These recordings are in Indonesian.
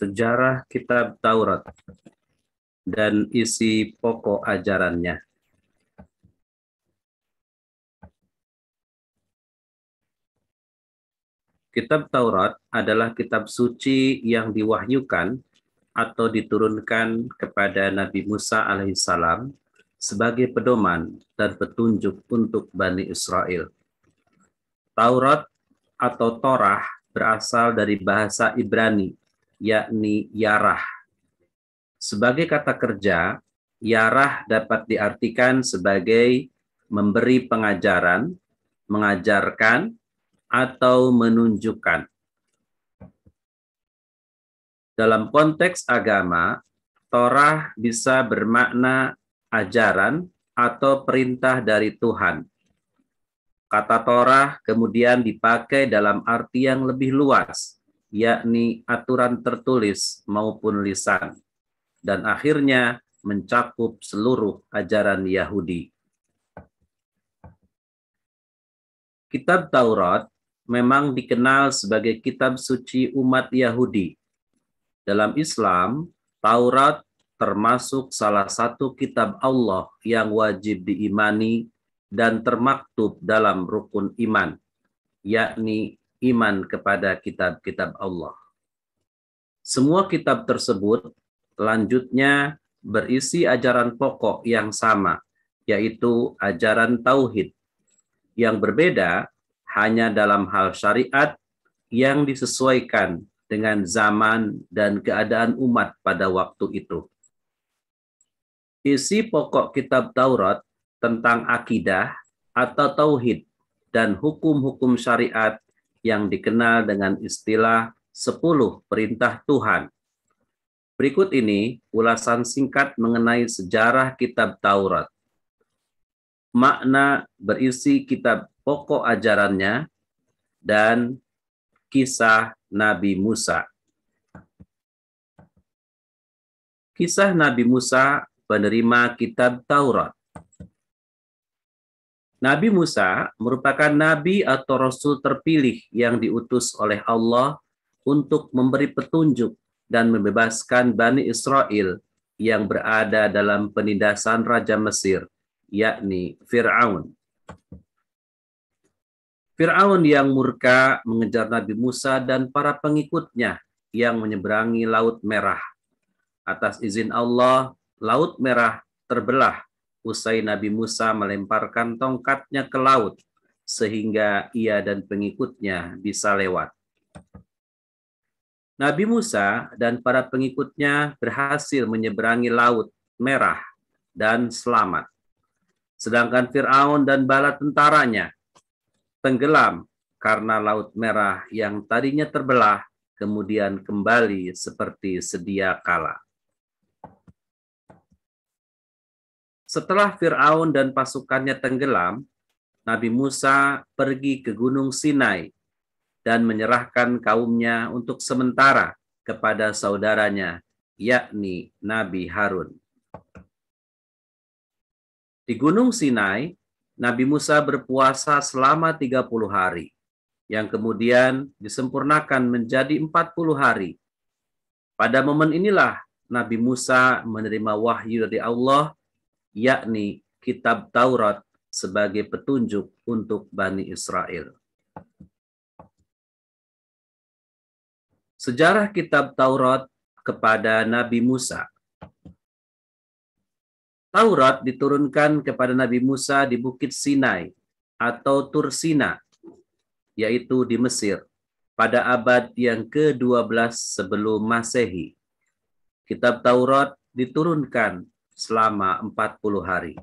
sejarah kitab Taurat dan isi pokok ajarannya. Kitab Taurat adalah kitab suci yang diwahyukan atau diturunkan kepada Nabi Musa alaihissalam sebagai pedoman dan petunjuk untuk Bani Israel. Taurat atau Torah berasal dari bahasa Ibrani yakni yarah. Sebagai kata kerja, yarah dapat diartikan sebagai memberi pengajaran, mengajarkan, atau menunjukkan. Dalam konteks agama, Torah bisa bermakna ajaran atau perintah dari Tuhan. Kata Torah kemudian dipakai dalam arti yang lebih luas, yakni aturan tertulis maupun lisan, dan akhirnya mencakup seluruh ajaran Yahudi. Kitab Taurat memang dikenal sebagai kitab suci umat Yahudi. Dalam Islam, Taurat termasuk salah satu kitab Allah yang wajib diimani dan termaktub dalam rukun iman, yakni iman kepada kitab-kitab Allah. Semua kitab tersebut lanjutnya berisi ajaran pokok yang sama, yaitu ajaran tauhid. Yang berbeda hanya dalam hal syariat yang disesuaikan dengan zaman dan keadaan umat pada waktu itu. Isi pokok kitab Taurat tentang akidah atau tauhid dan hukum-hukum syariat yang dikenal dengan istilah 10 perintah Tuhan. Berikut ini ulasan singkat mengenai sejarah kitab Taurat. Makna berisi kitab pokok ajarannya dan kisah Nabi Musa. Kisah Nabi Musa penerima kitab Taurat. Nabi Musa merupakan nabi atau rasul terpilih yang diutus oleh Allah untuk memberi petunjuk dan membebaskan Bani Israel yang berada dalam penindasan Raja Mesir, yakni Fir'aun. Fir'aun yang murka mengejar Nabi Musa dan para pengikutnya yang menyeberangi Laut Merah. Atas izin Allah, Laut Merah terbelah usai Nabi Musa melemparkan tongkatnya ke laut sehingga ia dan pengikutnya bisa lewat. Nabi Musa dan para pengikutnya berhasil menyeberangi laut merah dan selamat. Sedangkan Firaun dan bala tentaranya tenggelam karena laut merah yang tadinya terbelah kemudian kembali seperti sedia kala. Setelah Firaun dan pasukannya tenggelam, Nabi Musa pergi ke Gunung Sinai dan menyerahkan kaumnya untuk sementara kepada saudaranya, yakni Nabi Harun. Di Gunung Sinai, Nabi Musa berpuasa selama 30 hari, yang kemudian disempurnakan menjadi 40 hari. Pada momen inilah Nabi Musa menerima wahyu dari Allah yakni kitab Taurat sebagai petunjuk untuk Bani Israel. Sejarah kitab Taurat kepada Nabi Musa. Taurat diturunkan kepada Nabi Musa di Bukit Sinai atau Tursina, yaitu di Mesir, pada abad yang ke-12 sebelum Masehi. Kitab Taurat diturunkan selama 40 hari.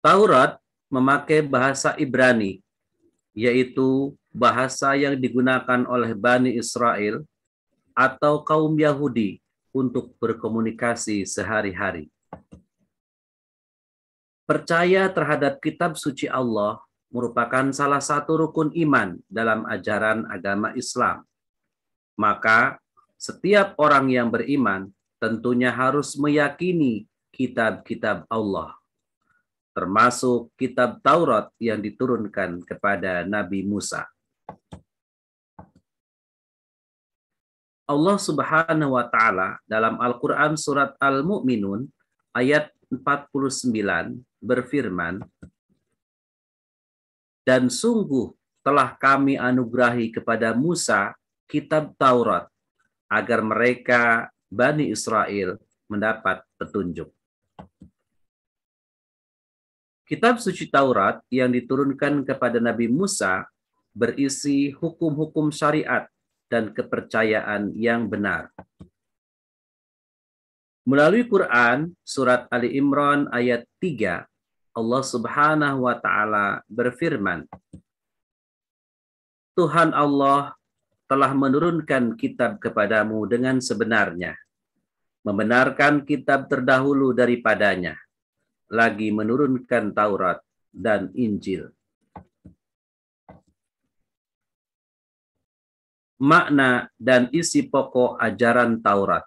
Taurat memakai bahasa Ibrani, yaitu bahasa yang digunakan oleh Bani Israel atau kaum Yahudi untuk berkomunikasi sehari-hari. Percaya terhadap kitab suci Allah merupakan salah satu rukun iman dalam ajaran agama Islam. Maka, setiap orang yang beriman tentunya harus meyakini kitab-kitab Allah, termasuk kitab Taurat yang diturunkan kepada Nabi Musa. Allah Subhanahu wa taala dalam Al-Qur'an surat Al-Mu'minun ayat 49 berfirman dan sungguh telah kami anugerahi kepada Musa kitab Taurat agar mereka Bani Israel mendapat petunjuk. Kitab suci Taurat yang diturunkan kepada Nabi Musa berisi hukum-hukum syariat dan kepercayaan yang benar. Melalui Quran surat Ali Imran ayat 3 Allah Subhanahu wa taala berfirman Tuhan Allah telah menurunkan kitab kepadamu dengan sebenarnya, membenarkan kitab terdahulu daripadanya, lagi menurunkan Taurat dan Injil. Makna dan isi pokok ajaran Taurat.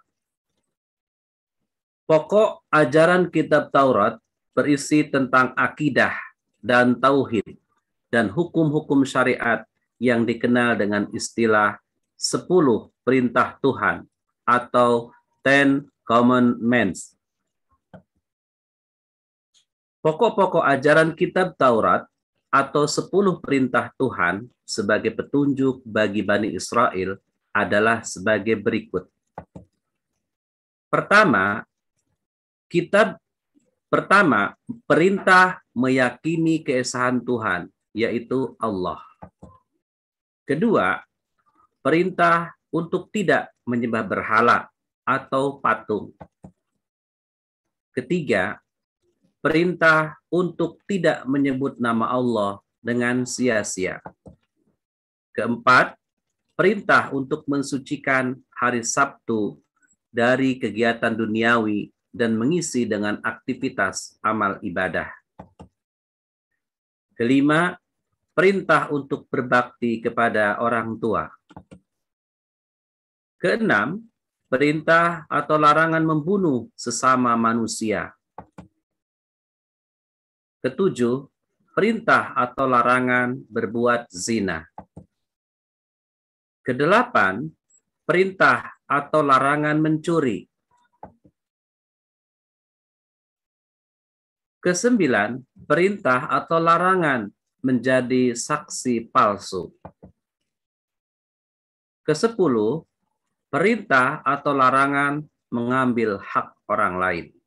Pokok ajaran kitab Taurat berisi tentang akidah dan tauhid dan hukum-hukum syariat yang dikenal dengan istilah 10 perintah Tuhan atau Ten Commandments. Pokok-pokok ajaran kitab Taurat atau 10 perintah Tuhan sebagai petunjuk bagi Bani Israel adalah sebagai berikut. Pertama, kitab pertama perintah meyakini keesahan Tuhan, yaitu Allah. Kedua, perintah untuk tidak menyembah berhala atau patung. Ketiga, perintah untuk tidak menyebut nama Allah dengan sia-sia. Keempat, perintah untuk mensucikan hari Sabtu dari kegiatan duniawi dan mengisi dengan aktivitas amal ibadah. Kelima, perintah untuk berbakti kepada orang tua. Keenam, perintah atau larangan membunuh sesama manusia. Ketujuh, perintah atau larangan berbuat zina. Kedelapan, perintah atau larangan mencuri. Kesembilan, perintah atau larangan menjadi saksi palsu. Kesepuluh, perintah atau larangan mengambil hak orang lain.